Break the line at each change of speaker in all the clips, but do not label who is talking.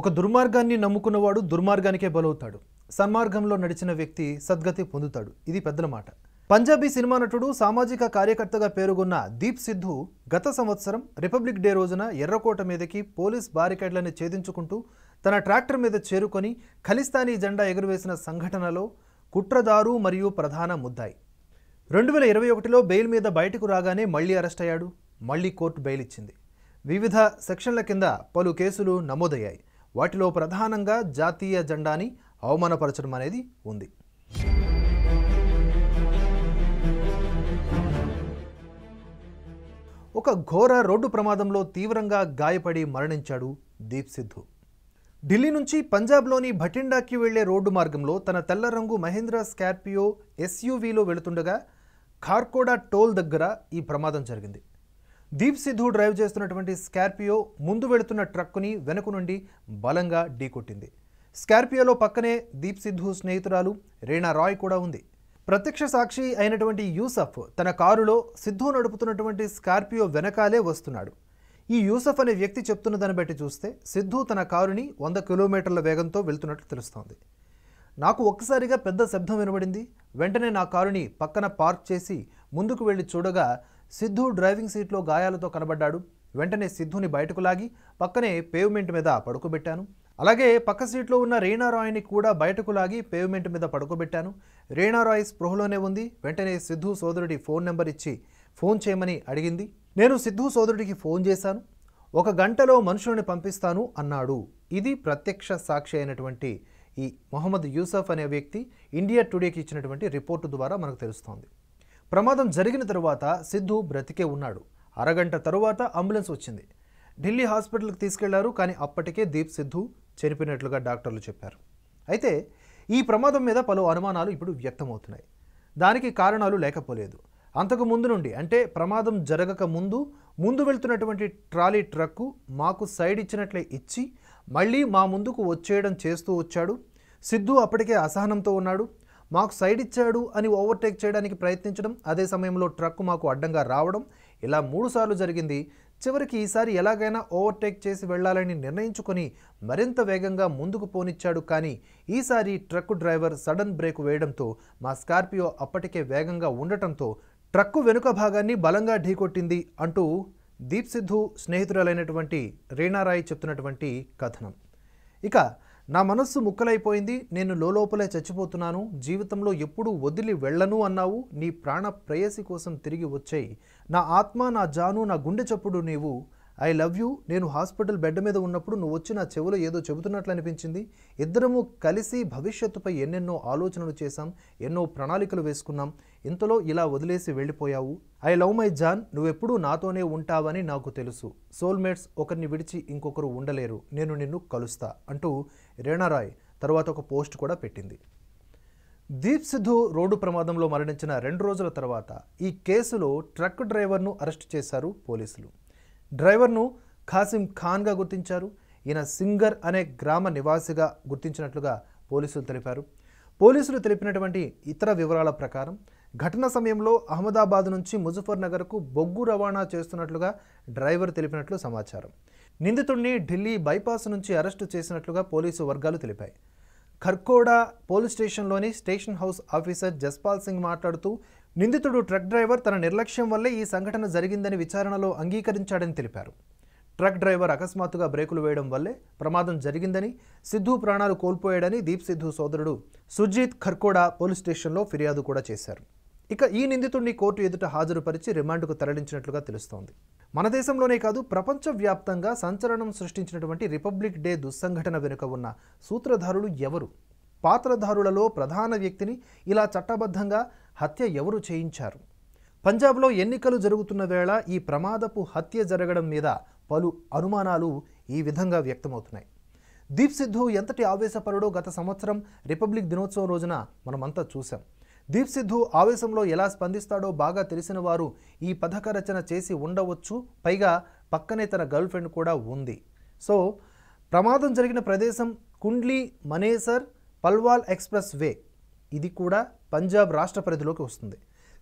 ఒక దుర్మార్గాన్ని నమ్ముకున్నవాడు దుర్మార్గానికే బలవుతాడు సన్మార్గంలో నడిచిన వ్యక్తి సద్గతి పొందుతాడు ఇది పెద్దల మాట పంజాబీ సినిమా నటుడు సామాజిక కార్యకర్తగా పేరుగొన్న దీప్ సిద్ధు గత సంవత్సరం రిపబ్లిక్ డే రోజున ఎర్రకోట మీదకి పోలీస్ బారికేడ్లను ఛేదించుకుంటూ తన ట్రాక్టర్ మీద చేరుకొని ఖలిస్తానీ జెండా ఎగురవేసిన సంఘటనలో కుట్రదారు మరియు ప్రధాన ముద్దాయి రెండు వేల ఇరవై ఒకటిలో బెయిల్ మీద బయటకు రాగానే మళ్లీ అరెస్ట్ అయ్యాడు మళ్లీ కోర్టు బెయిల్ ఇచ్చింది వివిధ సెక్షన్ల కింద పలు కేసులు నమోదయ్యాయి వాటిలో ప్రధానంగా జాతీయ జెండాని అవమానపరచడం అనేది ఉంది ఒక ఘోర రోడ్డు ప్రమాదంలో తీవ్రంగా గాయపడి మరణించాడు దీప్ సిద్ధు ఢిల్లీ నుంచి పంజాబ్లోని భటిండాకి వెళ్లే రోడ్డు మార్గంలో తన తెల్ల రంగు మహేంద్ర స్కార్పియో ఎస్యూవీలో వెళుతుండగా ఖార్కోడా టోల్ దగ్గర ఈ ప్రమాదం జరిగింది దీప్ సిద్ధు డ్రైవ్ చేస్తున్నటువంటి స్కార్పియో ముందు వెళుతున్న ట్రక్కుని వెనుక నుండి బలంగా ఢీకొట్టింది స్కార్పియోలో పక్కనే దీప్ సిద్ధు స్నేహితురాలు రేణా రాయ్ కూడా ఉంది ప్రత్యక్ష సాక్షి అయినటువంటి యూసఫ్ తన కారులో సిద్ధు నడుపుతున్నటువంటి స్కార్పియో వెనకాలే వస్తున్నాడు ఈ యూసఫ్ అనే వ్యక్తి చెప్తున్న దాన్ని బట్టి చూస్తే సిద్ధు తన కారుని వంద కిలోమీటర్ల వేగంతో వెళ్తున్నట్లు తెలుస్తోంది నాకు ఒక్కసారిగా పెద్ద శబ్దం వినబడింది వెంటనే నా కారుని పక్కన పార్క్ చేసి ముందుకు వెళ్ళి చూడగా సిద్ధు డ్రైవింగ్ సీట్లో గాయాలతో కనబడ్డాడు వెంటనే సిద్ధుని బయటకు లాగి పక్కనే పేవ్మెంట్ మీద పడుకోబెట్టాను అలాగే పక్క సీట్లో ఉన్న రీనా కూడా బయటకు లాగి పేవ్మెంట్ మీద పడుకోబెట్టాను రీనా రాయ్ స్పృహలోనే ఉంది వెంటనే సిద్ధు సోదరుడి ఫోన్ నెంబర్ ఇచ్చి ఫోన్ చేయమని అడిగింది నేను సిద్ధు సోదరుడికి ఫోన్ చేశాను ఒక గంటలో మనుషులను పంపిస్తాను అన్నాడు ఇది ప్రత్యక్ష సాక్షి అయినటువంటి ఈ మొహమ్మద్ యూసఫ్ అనే వ్యక్తి ఇండియా టుడేకి ఇచ్చినటువంటి రిపోర్టు ద్వారా మనకు తెలుస్తోంది ప్రమాదం జరిగిన తరువాత సిద్ధు బ్రతికే ఉన్నాడు అరగంట తరువాత అంబులెన్స్ వచ్చింది ఢిల్లీ హాస్పిటల్కి తీసుకెళ్లారు కానీ అప్పటికే దీప్ సిద్ధు చనిపోయినట్లుగా డాక్టర్లు చెప్పారు అయితే ఈ ప్రమాదం మీద పలు అనుమానాలు ఇప్పుడు వ్యక్తమవుతున్నాయి దానికి కారణాలు లేకపోలేదు అంతకు ముందు నుండి అంటే ప్రమాదం జరగక ముందు ముందు వెళ్తున్నటువంటి ట్రాలీ ట్రక్కు మాకు సైడ్ ఇచ్చినట్లే ఇచ్చి మళ్ళీ మా ముందుకు వచ్చేయడం చేస్తూ వచ్చాడు సిద్ధు అప్పటికే అసహనంతో ఉన్నాడు మాకు సైడ్ ఇచ్చాడు అని ఓవర్టేక్ చేయడానికి ప్రయత్నించడం అదే సమయంలో ట్రక్ మాకు అడ్డంగా రావడం ఇలా మూడుసార్లు జరిగింది చివరికి ఈసారి ఎలాగైనా ఓవర్టేక్ చేసి వెళ్లాలని నిర్ణయించుకొని మరింత వేగంగా ముందుకు పోనిచ్చాడు కానీ ఈసారి ట్రక్ డ్రైవర్ సడన్ బ్రేక్ వేయడంతో మా స్కార్పియో అప్పటికే వేగంగా ఉండటంతో ట్రక్కు వెనుక భాగాన్ని బలంగా ఢీకొట్టింది అంటూ దీప్ సిద్ధు స్నేహితురాలైనటువంటి రీనారాయ్ చెప్తున్నటువంటి కథనం ఇక నా మనస్సు ముక్కలైపోయింది నేను లోపలే చచ్చిపోతున్నాను జీవితంలో ఎప్పుడూ వదిలి వెళ్ళను అన్నావు నీ ప్రాణ ప్రేయసి కోసం తిరిగి వచ్చాయి నా ఆత్మ నా జాను నా గుండె చప్పుడు నీవు ఐ లవ్ యూ నేను హాస్పిటల్ బెడ్ మీద ఉన్నప్పుడు నువ్వు వచ్చి నా చెవిలో ఏదో చెబుతున్నట్లు అనిపించింది ఇద్దరము కలిసి భవిష్యత్తుపై ఎన్నెన్నో ఆలోచనలు చేశాం ఎన్నో ప్రణాళికలు వేసుకున్నాం ఇంతలో ఇలా వదిలేసి వెళ్ళిపోయావు ఐ లవ్ మై జాన్ నువ్వెప్పుడూ నాతోనే ఉంటావని నాకు తెలుసు సోల్మేట్స్ ఒకరిని విడిచి ఇంకొకరు ఉండలేరు నేను నిన్ను కలుస్తా అంటూ రేణారాయ్ తర్వాత ఒక పోస్ట్ కూడా పెట్టింది దీప్ సిద్ధు రోడ్డు ప్రమాదంలో మరణించిన రెండు రోజుల తర్వాత ఈ కేసులో ట్రక్ డ్రైవర్ను అరెస్ట్ చేశారు పోలీసులు డ్రైవర్ను ఖాసిం ఖాన్గా గుర్తించారు ఈయన సింగర్ అనే గ్రామ నివాసిగా గుర్తించినట్లుగా పోలీసులు తెలిపారు పోలీసులు తెలిపినటువంటి ఇతర వివరాల ప్రకారం ఘటన సమయంలో అహ్మదాబాద్ నుంచి ముజఫర్ నగర్కు బొగ్గు రవాణా చేస్తున్నట్లుగా డ్రైవర్ తెలిపినట్లు సమాచారం నిందితుడిని ఢిల్లీ బైపాస్ నుంచి అరెస్టు చేసినట్లుగా పోలీసు వర్గాలు తెలిపాయి ఖర్కోడా పోలీస్ స్టేషన్లోని station house officer Jaspal Singh మాట్లాడుతూ నిందితుడు ట్రక్ డ్రైవర్ తన నిర్లక్ష్యం వల్లే ఈ సంఘటన జరిగిందని విచారణలో అంగీకరించాడని తెలిపారు ట్రక్ డ్రైవర్ అకస్మాత్తుగా బ్రేకులు వేయడం వల్లే ప్రమాదం జరిగిందని సిద్ధు ప్రాణాలు కోల్పోయాడని దీప్ సిద్ధు సోదరుడు సుజీత్ ఖర్కోడా పోలీస్ స్టేషన్లో ఫిర్యాదు కూడా చేశారు ఇక ఈ నిందితుడిని కోర్టు ఎదుట హాజరుపరిచి రిమాండ్కు తరలించినట్లుగా తెలుస్తోంది మన దేశంలోనే కాదు ప్రపంచవ్యాప్తంగా సంచలనం సృష్టించినటువంటి రిపబ్లిక్ డే దుస్సంఘటన వెనుక ఉన్న సూత్రధారులు ఎవరు పాత్రధారులలో ప్రధాన వ్యక్తిని ఇలా చట్టబద్ధంగా హత్య ఎవరు చేయించారు పంజాబ్లో ఎన్నికలు జరుగుతున్న వేళ ఈ ప్రమాదపు హత్య జరగడం మీద పలు అనుమానాలు ఈ విధంగా వ్యక్తమవుతున్నాయి దీప్ సిద్ధు ఎంతటి ఆవేశపరుడో గత సంవత్సరం రిపబ్లిక్ దినోత్సవం రోజున మనమంతా చూశాం దీప్ సిద్ధు ఆవేశంలో ఎలా స్పందిస్తాడో బాగా తెలిసిన వారు ఈ పథక రచన చేసి ఉండవచ్చు పైగా పక్కనే తన గర్ల్ ఫ్రెండ్ కూడా ఉంది సో ప్రమాదం జరిగిన ప్రదేశం కుండ్లీ మనేసర్ పల్వాల్ ఎక్స్ప్రెస్ వే ఇది కూడా పంజాబ్ రాష్ట్ర పరిధిలోకి వస్తుంది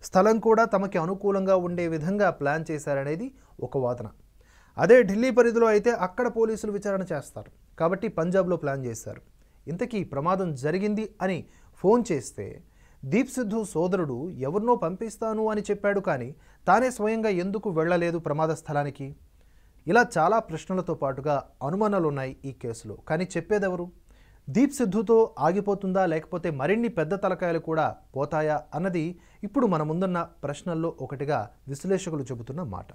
స్థలం కూడా తమకి అనుకూలంగా ఉండే విధంగా ప్లాన్ చేశారనేది ఒక వాదన అదే ఢిల్లీ పరిధిలో అయితే అక్కడ పోలీసులు విచారణ చేస్తారు కాబట్టి పంజాబ్లో ప్లాన్ చేశారు ఇంతకీ ప్రమాదం జరిగింది అని ఫోన్ చేస్తే దీప్ సిద్ధు సోదరుడు ఎవరినో పంపిస్తాను అని చెప్పాడు కానీ తానే స్వయంగా ఎందుకు వెళ్ళలేదు ప్రమాద స్థలానికి ఇలా చాలా ప్రశ్నలతో పాటుగా అనుమానాలున్నాయి ఈ కేసులో కానీ చెప్పేదెవరు దీప్ సిద్ధుతో ఆగిపోతుందా లేకపోతే మరిన్ని పెద్ద తలకాయలు కూడా పోతాయా అన్నది ఇప్పుడు మన ముందున్న ప్రశ్నల్లో ఒకటిగా విశ్లేషకులు చెబుతున్న మాట